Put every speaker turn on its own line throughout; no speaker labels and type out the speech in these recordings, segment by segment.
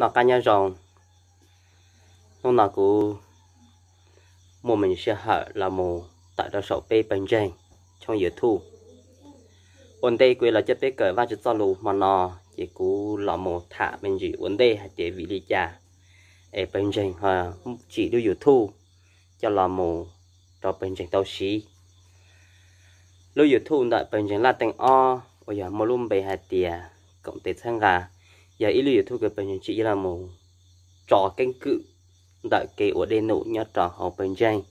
nó cá nhân rồng nó là của một mình sẽ hở là một tại đó sổ bê bình trên trong dự thu ổn đây quê là chất bê cởi và chất cho lù mà nó chỉ cú là một thả bên dưới ổn đây hay chế vị lý trà ở bình trên hả chỉ đưa dự thu cho là một cho bình trên tàu xí lưu dự thu tại bình trên là tên o bây giờ mua luôn bê hạt tiền cộng tiền sang gà giờ ít lưu thu cái bên chị là một trò canh cự đợi cái ở đền nụ nhà trò họ bên trên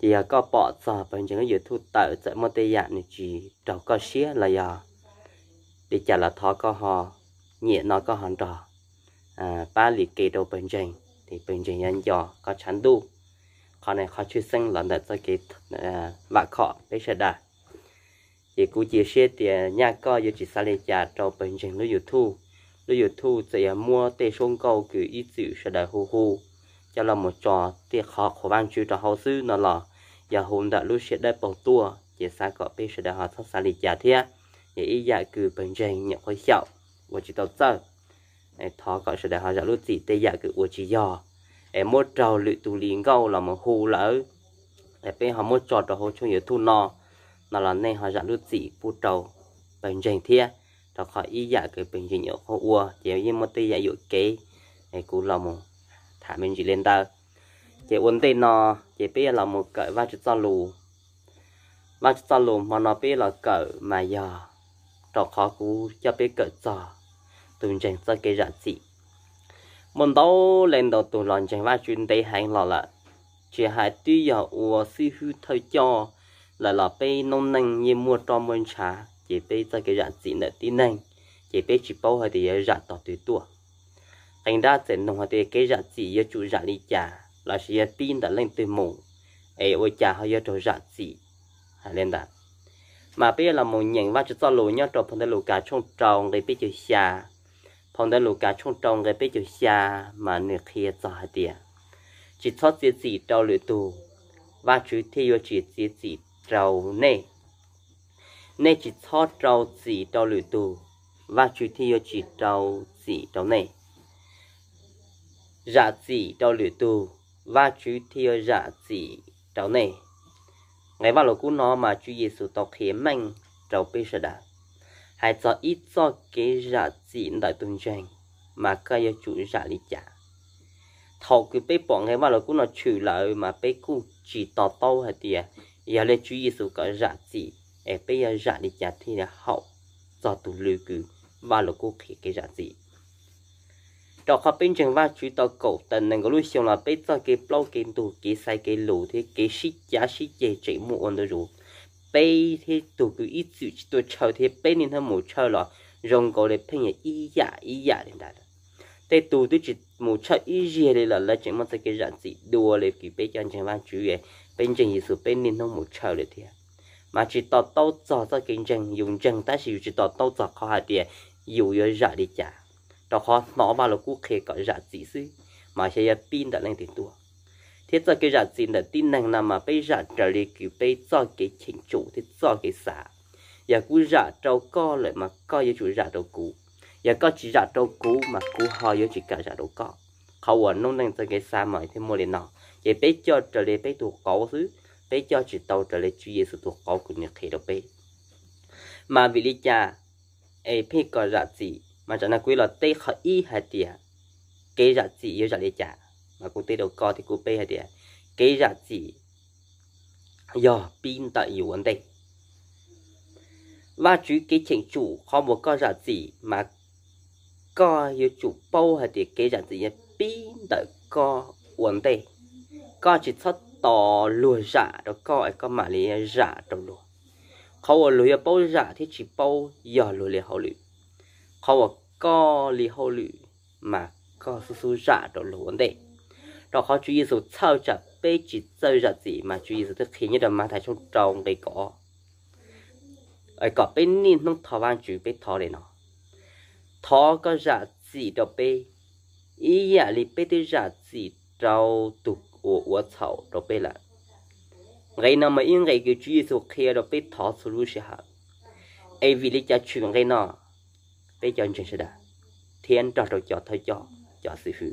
thì à, có bỏ giờ bên nó giờ thu tại tại một tây dạng này chỉ trò có xía là giờ để trả là thọ có họ nhẹ nó có hòn trò à ba lì kê đầu bên trên thì bên trên nhân trò có chán đu còn này khó chưa sinh là đặt cho cái vạ khọ bây giờ đã thì cũng chia sẻ thì à, nhà có giờ chỉ xa lên nhà trò bên trên nó thu lu thu sẽ mua te shong gao gu yi zu sẽ đại hu hu cho là một trò te kha kho văn chu cho hao sư nó là giờ hôm đã lu shi dai bầu tua ye sa ko pe shi dai ha sa sa li ya thia ye yi ya gu ben jen ya khoi xiao wo chi dao zai ai thọ ko shi dai ha ya lu zi te ya gu wo chi ya ai mo trao lu tu li gao là một hu lỡ ai pe họ mo cho cho ho chung yu thu nó nó là nên họ giả lu zi bu trầu ben dành thia đó khó ý giả cái bình chuyển nhớ khó ua chỉ với một tí giả dụ kế này cũng là một thả mình chỉ lên tờ chỉ uốn tay nó chỉ biết là một cỡ ba chút to lù ba chút to lù mà nó biết là cỡ mà giờ đó khó cú cho biết cỡ giờ tụi chẳng cho cái giả gì mình đâu lên đầu tụi lòn chẳng ba chuyên tay hàng lọ là chỉ hai tuy giờ ua suy hư thời cho là là bây nông năng như mua cho mình trả chỉ biết giờ cái dạng gì nữa tin anh chỉ biết chỉ bao hồi thì dạng ờ, tỏ tuổi tuổi thành ra sẽ nông hồi thì cái dạng gì giờ chủ dạng đi trả là sẽ tin đã lên từ mù ấy ôi trả họ giờ trò dạng gì hay lên đã mà bây giờ là một nhận và chỉ cho lùi nhau trò phong tây cả cá trong tròn cái bây giờ xa phong tây lối trong tròn cái bây giờ xa mà nửa kia cho hồi thì chỉ cho gì gì trâu lối tù và chữ thi vô chỉ gì gì trâu này nên chỉ cho trâu chỉ trâu lửa tù và chú thi chỉ trâu chỉ trâu này giả chỉ trâu lửa tù và chú thi giả chỉ trâu này ngày vào cũ nó mà chú Giêsu tộc hiến mình trâu bây giờ đã hãy cho ít cho cái giả chỉ đại tuần trang mà cái cây chủ giả lý trả thầu cứ bây bọn ngày vào cũ nó trừ lại mà bây cũ chỉ tỏ tâu hay tiệt giờ lên chú Giêsu cái giả chỉ e bây giờ giả đi chặt thì là hậu do tù lưu cử và là cô khí cái giả gì đó khó bên trường và chú tao cổ tần nên có lúc xong là bây giờ cái bao cái tù cái sai cái lù thì cái sĩ giá sĩ dễ chạy mua đó rồi bây thì tù cứ ít chữ tôi chờ thì bây nên thằng một chờ là rồng có để phân nhẹ ý giả ý giả đến đại thế tù tôi chỉ một chợ ý gì đây là là chỉ một cái dạng gì đùa để kịp bên chân chân văn chú ấy bên chân gì sự bên nên nó một chợ để à mà chỉ tao tao cho cho kinh doanh dùng chân ta chỉ chỉ tao tao cho khó hạt tiền dù giờ giả đi trả tao khó nó vào là cú khé có giả gì xứ mà sẽ là pin đã lên tiền tua thế cho cái giả gì là tin năng là mà bây giả trở đi kiểu bây cho cái chính chủ thì cho cái xã giờ cứ giả trâu co lại mà co với chủ giả đầu cũ giờ có chỉ giả đầu cũ mà cú ho với chỉ cả giả đầu co khẩu quần nông năng cho cái xã mà thì mua liền nọ vậy bây cho trở đi bây tụ có xứ bé cho chỉ tàu trở lại chú Giêsu thuộc có của người khế đó bé mà vì lý cha ấy phải có giá trị mà chẳng là quý là tê khó ý hay gì à cái giá trị yêu giá lý cha mà cô tê đầu co thì cô bé hay gì à cái giá trị do pin tại yếu vấn đề và chú cái chính chủ không một có giá trị mà có yêu chủ bao hay gì cái ra gì pin tại co vấn đề có chỉ xuất tỏ lùa giả đó coi có mà lý giả trong lùa khâu ở lùi bao giả thì chỉ bao giờ lùi lý hậu lụy khâu ở có lý hậu lụy mà co su su giả trong lùa đấy đó khó chú ý số sao chả bê chỉ chơi giả gì mà chú ý số thực hiện như là mà thái trong trong đây có ở có bên nín nông thọ vang chú bê thọ đấy nó thọ có giả gì đó bê ý giả lý bê tư giả gì trâu tục 我我草都被了。ngày nào mà yên ngày chú chuyện số kia đó bị thọ số lúc ha, ai vì lý do chuyện ngày nào bị chọn chuyện đã, thiên trò rồi cho thôi cho cho sư phụ,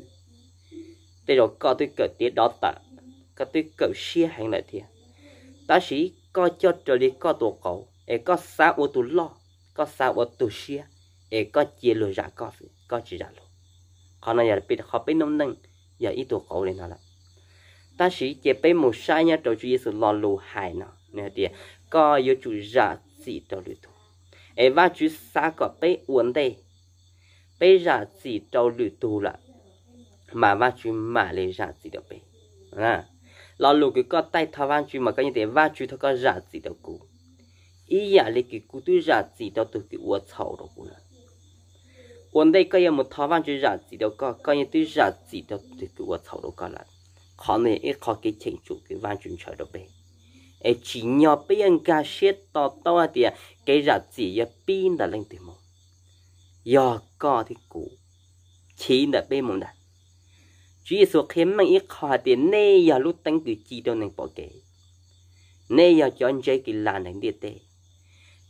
đây rồi có tôi cởi tiết đó ta, có tôi cởi xe hàng lại thiên, ta chỉ có cho trở đi có tổ cầu, ai có sao ô tu lo, có sao ô tu xe, ai có chia lừa ra có có chỉ ra luôn, còn này là bị họ bị nông nâng, giờ ít tổ cầu lên nào là ta chỉ chế bê một sai nhá trò chú Giêsu lo lù hại nó nè đi có yêu chú giả chỉ trò lưu thủ em và chú xa có bê uốn đây bê giả chỉ trò lưu thủ là mà và chú mà lấy giả chỉ đó bê à lo lù cái có tay thao van chú mà cái gì thế và chú thao có giả chỉ đó cũ ý là lấy cái cú tôi giả chỉ đó tôi cái uốn thầu đó cũ uốn đây có một thao van chú giả chỉ đó có có như tôi giả chỉ đó tôi cái uốn thầu đó có là họ này ít khó cái chỉnh chủ cái văn chuẩn trời đó bên ấy chỉ nhỏ bây anh ca xét to to thì cái rạp gì ya pin đã lên từ mông giờ có thì cũ chỉ là bên mông đã chỉ số khen mang ít khó thì nay giờ lúc tăng cử chỉ đâu nên bỏ kế nay giờ cho anh chơi cái là nên đi tê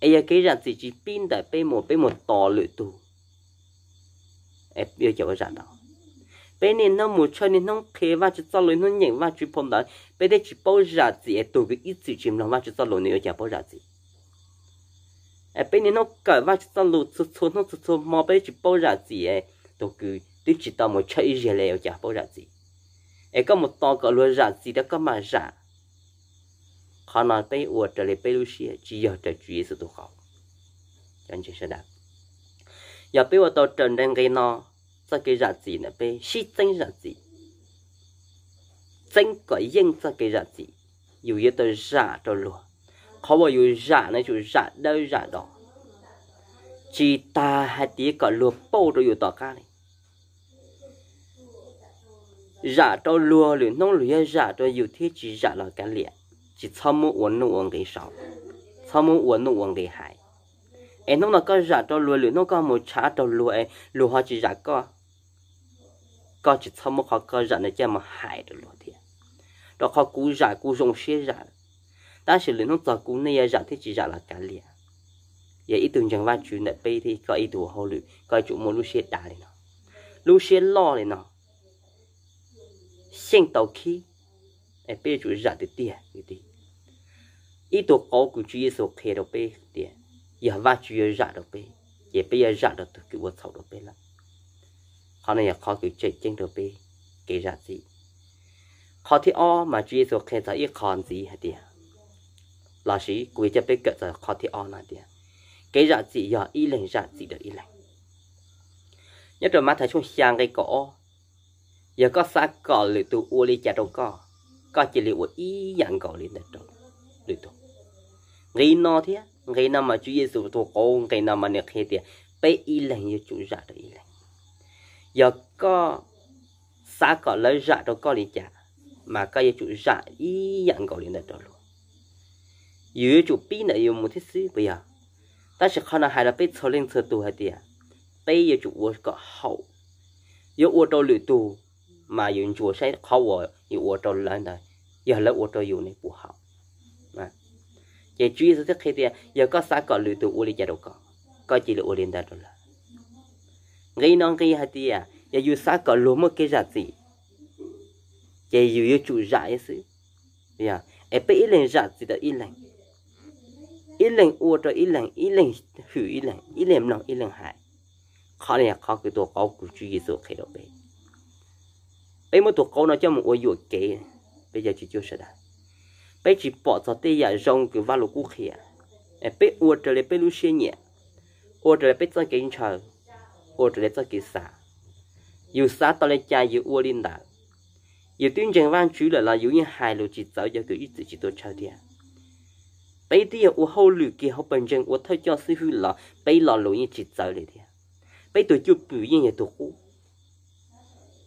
ấy giờ cái rạp gì chỉ pin đã bên một bên một to lựa tù ấy bây giờ cái rạp nào bé nên nó muốn cho nên nó khé và chỉ cho lối nó nhảy và chỉ phong đó bé đây chỉ bao giờ gì tụ với ít gì chìm lòng và chỉ cho lối nữa chả bao giờ gì bé nên nó cởi và chỉ cho lối chút chút nó chút chút mà bé chỉ bao giờ gì ấy tụ cứ tôi chỉ tao một chơi gì leo chả bao giờ gì ấy có một to cỡ lối giả gì đó có mà giả khả năng bé uột trở lại bé lưu xia chỉ giờ trở chuyện sự tụ khẩu chẳng chỉ sẽ đạt giờ bé uột tao trần đang cái nào. 这个日子呢，被是真日子，真个应这个日子，有一段热着了，可我有热呢，就热到热到，只打还第一个落包都有到家里。giả cho lúa lửa nông lúa giả cho yêu thế chỉ giả là cái liền chỉ sau mỗi uống nó uống cái sáu sau mỗi uống nó uống cái hai em nông là có giả cho lúa nông có một trả cho lúa lúa chỉ giả có có chỉ thăm một khó cơ giận này cho mà hại được luôn thì đó khó cú giải cú dùng xe giải ta xử lý nó tờ cú này giải thì chỉ giải là cả liền vậy ý tưởng chẳng va chuyện này bây thì có ý đồ hậu lự có chủ muốn lúc xe đá này nó lúc xe lo này nó xin tàu khí ai bây chủ giải được tiền thì tiền ý đồ có của chú ý số khe đâu bây tiền giờ va chuyện giải được bây giờ bây giờ giải được từ cái vật thầu được bây là khó này khó cứ chạy trên được bê kể ra gì khó thì o mà chỉ số khi thấy khó gì hết đi là sĩ quý chấp biết cỡ giờ khó thì o là đi kể ra gì giờ y lệnh ra gì được y lệnh nhất rồi mắt thấy xuống sang cái cổ giờ có xa cỏ lửa tụ u li chả đâu có có chỉ liệu y dạng cỏ li đất đâu lửa tụ ngày nó thế ngày nào mà Chúa Giêsu tụ cổ ngày nào mà niệm khi thì bé y lành như chủ ra được y lành giờ có xã có lấy rạ đó có liền chả mà có yêu chủ rạ ý dạng có liền này đó luôn yêu chủ bi này yêu một thiết sư bây giờ ta sẽ không là hai là biết số lên sơ tu hay tiền bây giờ chủ vô có hậu yêu vô trâu lửa tu mà dùng chủ sẽ không vô yêu vô trâu lên này giờ lấy vô trâu yêu này phù hợp mà giờ chú ý sẽ thấy tiền giờ có xã có lửa tu vô lý chả đâu có có chỉ là vô liên đó rồi ngay non ngay hạt đi à giờ dù sao có lúa một cái giặt gì giờ dù yêu chủ giải sự giờ em bị ít lần giặt gì đó ít lần ít lần uo cho ít lần ít lần hủy ít lần ít lần lòng ít lần hại khó này khó cái tổ có của chú số khi đó bây bây mà tổ có nó cho một uo dụ cái, bây giờ chỉ chưa sợ đã bây chỉ bỏ cho tay giờ rong cái vả lỗ cũ khía em bị uo cho lại bị lu xe nhẹ uo cho lại bị tăng cái chờ ô trê cho kỳ xã yêu xã tao lên cha yêu ô linh đã yêu tuyên trình văn chú là là yêu những hai lô chỉ giáo cho cứ ít chỉ tôi chào đi bây giờ ô hậu lử kia hậu bình trên ô thay cho sư hư là bây là lô những chỉ giáo này đi bây tôi chưa biểu những nhà tôi cũ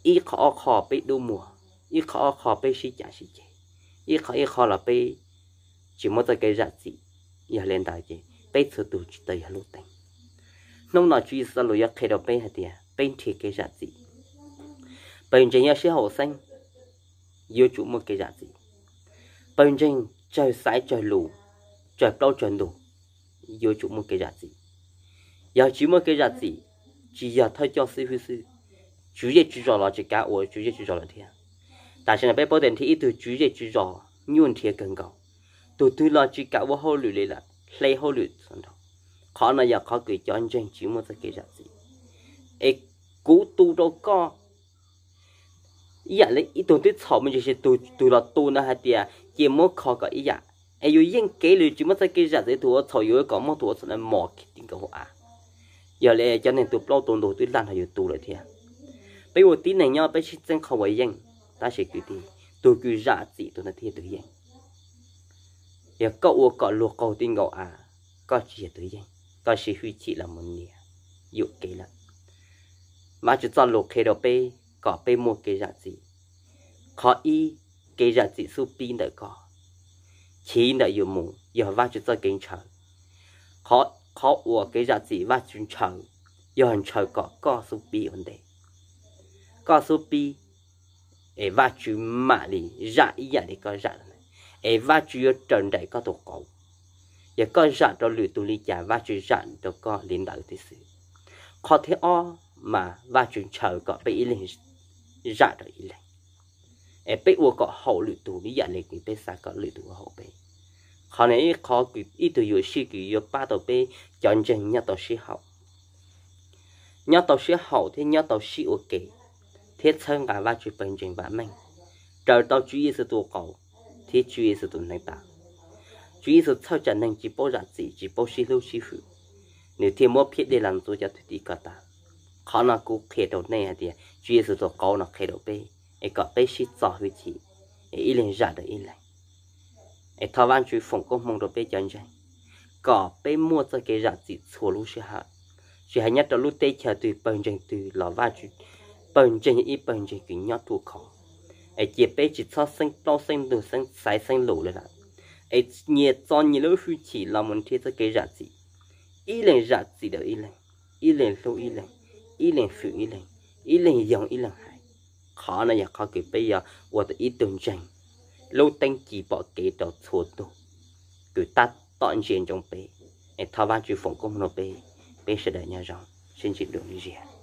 ít khó khó bây đâu mùa ít khó khó bây sĩ giả sĩ chế ít khó ít khó là bây chỉ muốn cho cái giá gì giờ lên đại chế bây giờ tôi chỉ tới lúc tỉnh nông nọ truy ra lối khởi đầu bên hạt địa bên thì cái giá gì bên trên nhà sẽ hậu sinh, yêu chủ một cái giá gì bên trên trời sái trời lù trời đau trời đủ yêu chủ một cái giá gì yêu chỉ một cái giá gì chỉ giờ thôi cho sư huy sư chủ yếu chủ rõ là chỉ cả ủa chủ yếu chủ rõ là thế ta sẽ là bé bảo đến thì ít từ chú dễ chú rõ nhuận thiệt cần cầu tụi tôi là chỉ cả ủa hậu lụi là lấy hậu lụi xong đó khó mà giờ khó gửi cho anh doanh chứ một cái gì ê cú tu đâu có ý là ít tuần tuyết thọ mình chỉ tu tu là tu nó hay tiệt chỉ mới khó cái ý là ai yêu yên cái lười chứ mất cái gì tu thọ yêu có một tu là mỏ cái tình cầu à giờ lại cho nên tu lâu tuần đầu tuyết lan hay tu rồi thiệt bây giờ tí này nhau bây giờ chân khó vậy yên ta sẽ cứ đi tu cứ ra gì tu nó thiệt tự yên giờ cậu cậu luộc cầu tình cầu à có chuyện tự yên ta chỉ huy chỉ là một nè dụ kế là mà chúng ta lục kế đó bê có bê một cái giả gì khó y cái giả gì su pin đợi có chỉ đợi dù mù giờ và chúng ta kinh chờ khó khó ủa cái giả gì và chúng chờ giờ hành chờ có có su pin vấn đề có su pin và chúng mà đi giả gì giả để có giả này và chúng trần đấy có tổ cầu và có dặn cho lũ tù lý giả và chú dặn cho có lính đạo thế sự khó thế o mà và chú chờ có bị ý lên dặn cho ý lên e bị ua có hậu lũ tù lý giả lên cái bê xa có lũ tù hậu bê khó này khó cứ ý tù yếu sĩ cứ yếu ba đầu bê chọn chân nhà tàu sĩ hậu nhà tàu sĩ hậu thì nhà tàu sĩ u ok thế thân cả và chú bình trình và mình trở tàu chú ý sự tu cầu thì chú ý sự tu nâng tạo chú ý số sau trận này chỉ bao giờ gì chỉ bao xí lâu xí hữu nếu thêm một phía để làm tôi cho tôi đi cả ta khó là cũng khé đầu này thì chú ý số tổ cao nào khé đầu bê ai có bê xí rõ hữu chỉ ai ít lên giả được ai lên ai thao văn chú phòng công mong đầu bê chân chân có bê mua cho cái giả gì xua lúc xí hạ chỉ hay nhất là lúc tây chờ từ bằng chân từ lò va chú bằng chân ít bằng chân cứ nhót thu khổ ai chỉ bê chỉ cho sinh to sinh đủ sinh sai sinh lũ rồi ấy nhẹ cho nhẹ lối hư chỉ là một thế cái rạ gì ý lên rạ gì đó ý lên ý lên lô ý lên ý lên phụ ý lên ý lên dòng ý lên hai khó này giờ khó cái bây giờ và tự ý tưởng rằng lâu tăng chỉ bỏ cái đó thua tụ cứ ta tọn chuyện trong bể, em thao ban chữ phòng công nộp bê bê sẽ đợi nhà rằng xin chịu được như gì